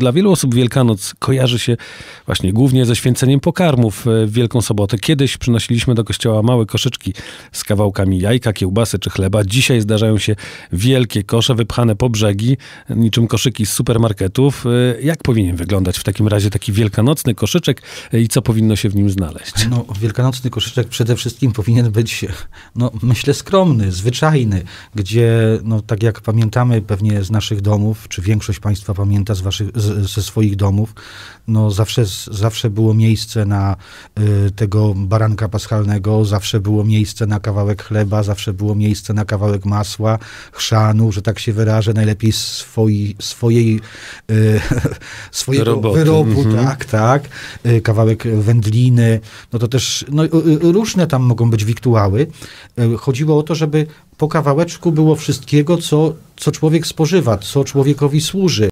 Dla wielu osób Wielkanoc kojarzy się właśnie głównie ze święceniem pokarmów e, w Wielką Sobotę. Kiedyś przynosiliśmy do kościoła małe koszyczki z kawałkami jajka, kiełbasy czy chleba. Dzisiaj zdarzają się wielkie kosze wypchane po brzegi, niczym koszyki z supermarketów. E, jak powinien wyglądać w takim razie taki wielkanocny koszyczek e, i co powinno się w nim znaleźć? No, wielkanocny koszyczek przede wszystkim powinien być, no, myślę, skromny, zwyczajny, gdzie, no, tak jak pamiętamy pewnie z naszych domów, czy większość Państwa pamięta z Waszych ze swoich domów, no zawsze, zawsze było miejsce na y, tego baranka paschalnego, zawsze było miejsce na kawałek chleba, zawsze było miejsce na kawałek masła, chrzanu, że tak się wyrażę, najlepiej swoi, swojej, y, swojego Roboty. wyrobu, mhm. tak, tak, y, kawałek wędliny, no to też no, różne tam mogą być wiktuały. chodziło o to, żeby po kawałeczku było wszystkiego, co, co człowiek spożywa, co człowiekowi służy.